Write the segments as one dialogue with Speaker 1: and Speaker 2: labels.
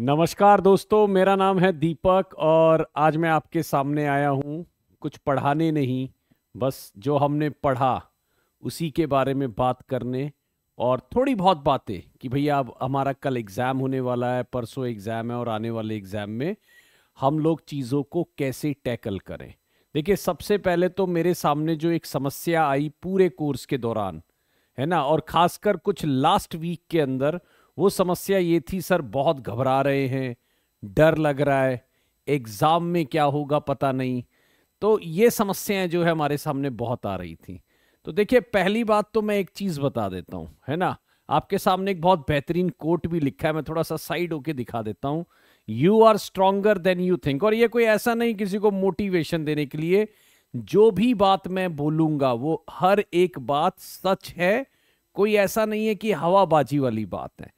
Speaker 1: नमस्कार दोस्तों मेरा नाम है दीपक और आज मैं आपके सामने आया हूँ कुछ पढ़ाने नहीं बस जो हमने पढ़ा उसी के बारे में बात करने और थोड़ी बहुत बातें कि भैया अब हमारा कल एग्ज़ाम होने वाला है परसों एग्ज़ाम है और आने वाले एग्ज़ाम में हम लोग चीज़ों को कैसे टैकल करें देखिए सबसे पहले तो मेरे सामने जो एक समस्या आई पूरे कोर्स के दौरान है ना और ख़ासकर कुछ लास्ट वीक के अंदर वो समस्या ये थी सर बहुत घबरा रहे हैं डर लग रहा है एग्ज़ाम में क्या होगा पता नहीं तो ये समस्याएं जो है हमारे सामने बहुत आ रही थी तो देखिए पहली बात तो मैं एक चीज़ बता देता हूं है ना आपके सामने एक बहुत बेहतरीन कोट भी लिखा है मैं थोड़ा सा साइड होके दिखा देता हूँ you are stronger than you think और ये कोई ऐसा नहीं किसी को मोटिवेशन देने के लिए जो भी बात मैं बोलूंगा वो हर एक बात सच है कोई ऐसा नहीं है कि हवाबाजी वाली बात है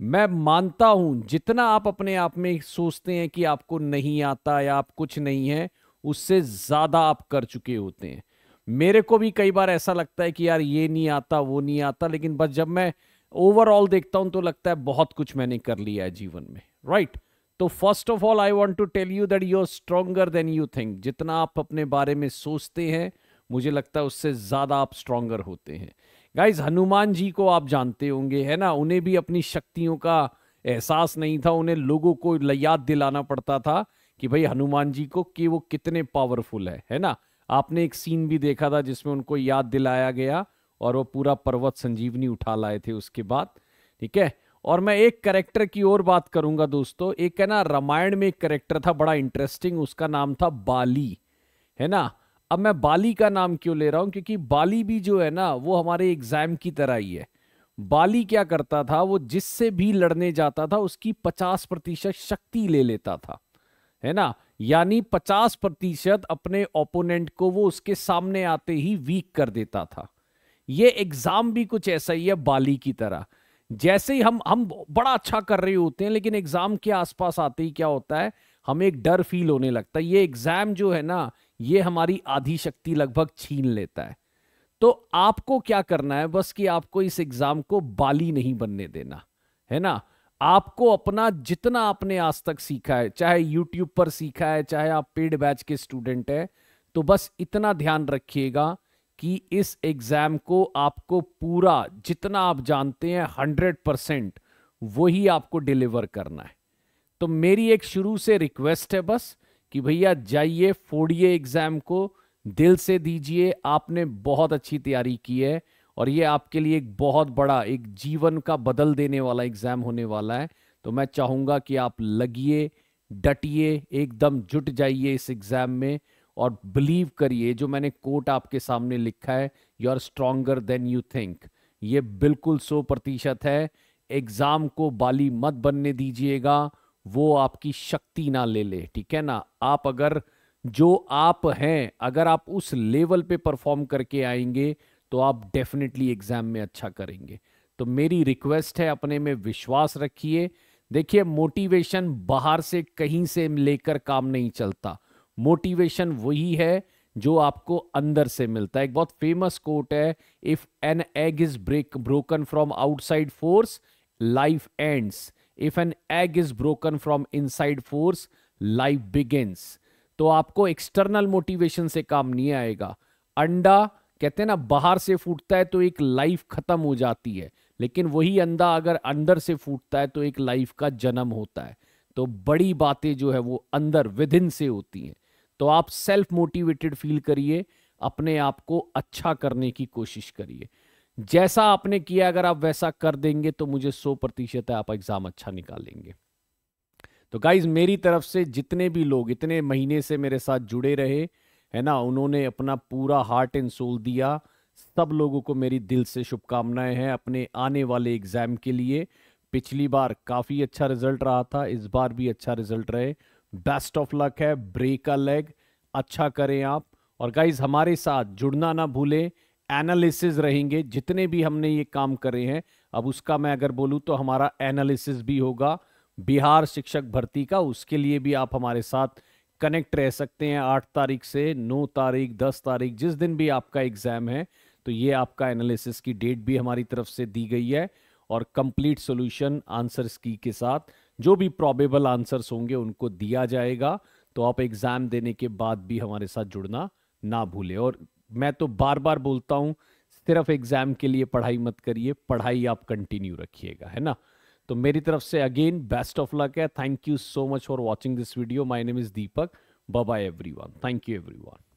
Speaker 1: मैं मानता हूं जितना आप अपने आप में सोचते हैं कि आपको नहीं आता या आप कुछ नहीं है उससे ज्यादा आप कर चुके होते हैं मेरे को भी कई बार ऐसा लगता है कि यार ये नहीं आता वो नहीं आता लेकिन बस जब मैं ओवरऑल देखता हूं तो लगता है बहुत कुछ मैंने कर लिया है जीवन में राइट right? तो first of all I want to tell you that you are stronger than you think जितना आप अपने बारे में सोचते हैं मुझे लगता है उससे ज्यादा आप स्ट्रोंगर होते हैं गाइज हनुमान जी को आप जानते होंगे है ना उन्हें भी अपनी शक्तियों का एहसास नहीं था उन्हें लोगों को याद दिलाना पड़ता था कि भाई हनुमान जी को कि वो कितने पावरफुल है है ना आपने एक सीन भी देखा था जिसमें उनको याद दिलाया गया और वो पूरा पर्वत संजीवनी उठा लाए थे उसके बाद ठीक है और मैं एक करेक्टर की ओर बात करूंगा दोस्तों एक है ना रामायण में एक करेक्टर था बड़ा इंटरेस्टिंग उसका नाम था बाली है ना अब मैं बाली का नाम क्यों ले रहा हूं क्योंकि बाली भी जो है ना वो हमारे एग्जाम की तरह ही है बाली क्या करता था वो जिससे भी लड़ने जाता था उसकी पचास प्रतिशत शक्ति ले लेता था है ना यानी पचास प्रतिशत अपने ओपोनेंट को वो उसके सामने आते ही वीक कर देता था ये एग्जाम भी कुछ ऐसा ही है बाली की तरह जैसे ही हम हम बड़ा अच्छा कर रहे होते हैं लेकिन एग्जाम के आसपास आते ही क्या होता है हमें एक डर फील होने लगता है ये एग्जाम जो है ना ये हमारी आधी शक्ति लगभग छीन लेता है तो आपको क्या करना है बस कि आपको इस एग्जाम को बाली नहीं बनने देना है ना आपको अपना जितना आपने आज तक सीखा है चाहे यूट्यूब पर सीखा है चाहे आप पेड बैच के स्टूडेंट हैं तो बस इतना ध्यान रखिएगा कि इस एग्जाम को आपको पूरा जितना आप जानते हैं हंड्रेड परसेंट वही आपको डिलीवर करना है तो मेरी एक शुरू से रिक्वेस्ट है बस कि भैया जाइए फोड़िए एग्जाम को दिल से दीजिए आपने बहुत अच्छी तैयारी की है और ये आपके लिए एक बहुत बड़ा एक जीवन का बदल देने वाला एग्जाम होने वाला है तो मैं चाहूंगा कि आप लगिए डटिए एकदम जुट जाइए इस एग्जाम में और बिलीव करिए जो मैंने कोट आपके सामने लिखा है you are stronger than you think ये बिल्कुल सौ प्रतिशत है एग्जाम को बाली मत बनने दीजिएगा वो आपकी शक्ति ना ले ले ठीक है ना आप अगर जो आप हैं अगर आप उस लेवल पे परफॉर्म करके आएंगे तो आप डेफिनेटली एग्जाम में अच्छा करेंगे तो मेरी रिक्वेस्ट है अपने में विश्वास रखिए देखिए मोटिवेशन बाहर से कहीं से लेकर काम नहीं चलता मोटिवेशन वही है जो आपको अंदर से मिलता है एक बहुत फेमस कोट है if an egg is break broken from outside force life ends if an egg is broken from side force life begins तो आपको एक्सटर्नल मोटिवेशन से काम नहीं आएगा अंडा कहते हैं ना बाहर से फूटता है तो एक लाइफ खत्म हो जाती है लेकिन वही अंडा अगर अंदर से फूटता है तो एक लाइफ का जन्म होता है तो बड़ी बातें जो है वो अंदर विद इन से होती हैं तो आप सेल्फ मोटिवेटेड फील करिए अपने आप को अच्छा करने की कोशिश करिए जैसा आपने किया अगर आप वैसा कर देंगे तो मुझे सौ प्रतिशत है आप एग्जाम अच्छा निकालेंगे तो गाइज मेरी तरफ से जितने भी लोग इतने महीने से मेरे साथ जुड़े रहे है ना उन्होंने अपना पूरा हार्ट एंड सोल दिया सब लोगों को मेरी दिल से शुभकामनाएं हैं अपने आने वाले एग्जाम के लिए पिछली बार काफ़ी अच्छा रिजल्ट रहा था इस बार भी अच्छा रिजल्ट रहे बेस्ट ऑफ लक है ब्रेक का लेग अच्छा करें आप और गाइज हमारे साथ जुड़ना ना भूलें एनालिसिस रहेंगे जितने भी हमने ये काम करे हैं अब उसका मैं अगर बोलूँ तो हमारा एनालिसिस भी होगा बिहार शिक्षक भर्ती का उसके लिए भी आप हमारे साथ कनेक्ट रह सकते हैं आठ तारीख से नौ तारीख दस तारीख जिस दिन भी आपका एग्ज़ाम है तो ये आपका एनालिसिस की डेट भी हमारी तरफ से दी गई है और कंप्लीट सॉल्यूशन आंसर्स की के साथ जो भी प्रॉबेबल आंसर्स होंगे उनको दिया जाएगा तो आप एग्ज़ाम देने के बाद भी हमारे साथ जुड़ना ना भूले और मैं तो बार बार बोलता हूं सिर्फ एग्जाम के लिए पढ़ाई मत करिए पढ़ाई आप कंटिन्यू रखिएगा है ना तो मेरी तरफ से अगेन बेस्ट ऑफ लक है thank you so much for watching this video my name is Deepak bye everyone thank you every one